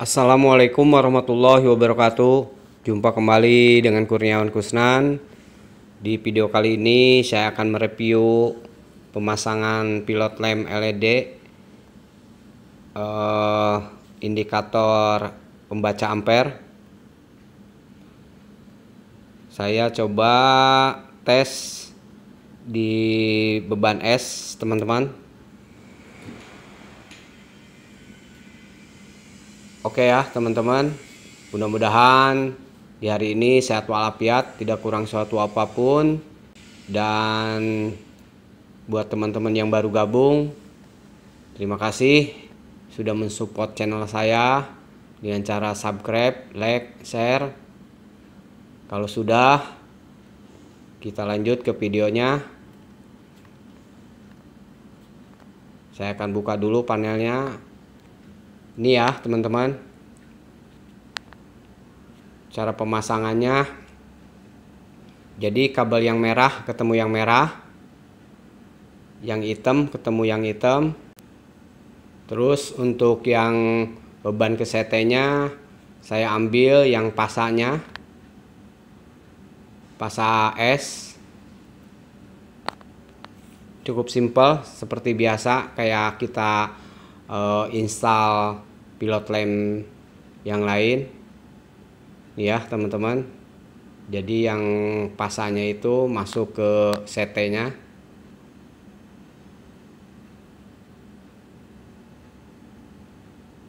Assalamualaikum warahmatullahi wabarakatuh Jumpa kembali dengan Kurniawan Kusnan Di video kali ini saya akan mereview Pemasangan pilot lem LED uh, eh, Indikator pembaca ampere Saya coba tes di beban S teman-teman Oke ya teman-teman, mudah-mudahan di hari ini sehat walafiat, tidak kurang suatu apapun. Dan buat teman-teman yang baru gabung, terima kasih sudah mensupport channel saya dengan cara subscribe, like, share. Kalau sudah, kita lanjut ke videonya. Saya akan buka dulu panelnya ini ya teman-teman cara pemasangannya jadi kabel yang merah ketemu yang merah yang hitam ketemu yang hitam terus untuk yang beban ke setenya saya ambil yang pasanya pasa S cukup simple seperti biasa kayak kita uh, install pilot lamp yang lain ya teman-teman jadi yang pasanya itu masuk ke CT nya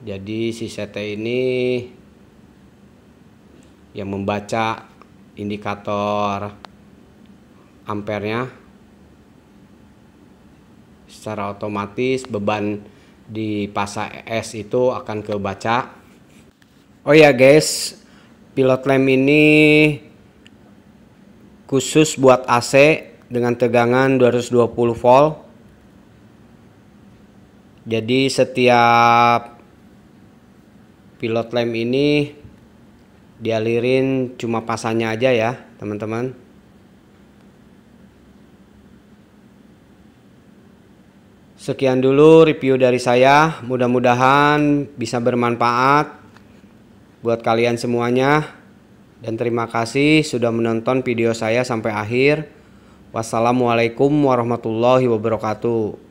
jadi si CT ini yang membaca indikator ampernya secara otomatis beban di pasar es itu akan kebaca. Oh ya guys, pilot lem ini khusus buat AC dengan tegangan 220 volt. Jadi setiap pilot lem ini dialirin cuma pasanya aja ya, teman-teman. Sekian dulu review dari saya. Mudah-mudahan bisa bermanfaat buat kalian semuanya. Dan terima kasih sudah menonton video saya sampai akhir. Wassalamualaikum warahmatullahi wabarakatuh.